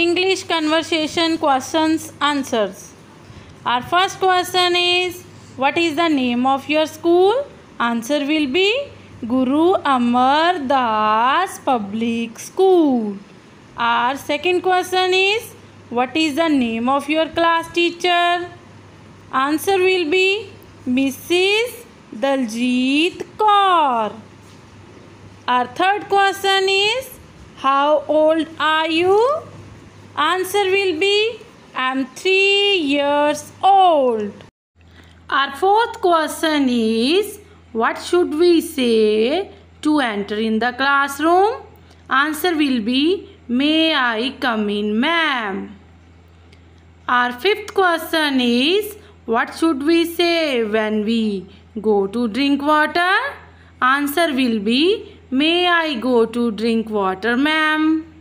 English conversation questions answers. Our first question is What is the name of your school? Answer will be Guru Amar Das Public School. Our second question is What is the name of your class teacher? Answer will be Mrs. Daljit Kaur. Our third question is How old are you? Answer will be I am 3 years old. Our fourth question is what should we say to enter in the classroom? Answer will be May I come in ma'am? Our fifth question is what should we say when we go to drink water? Answer will be May I go to drink water ma'am?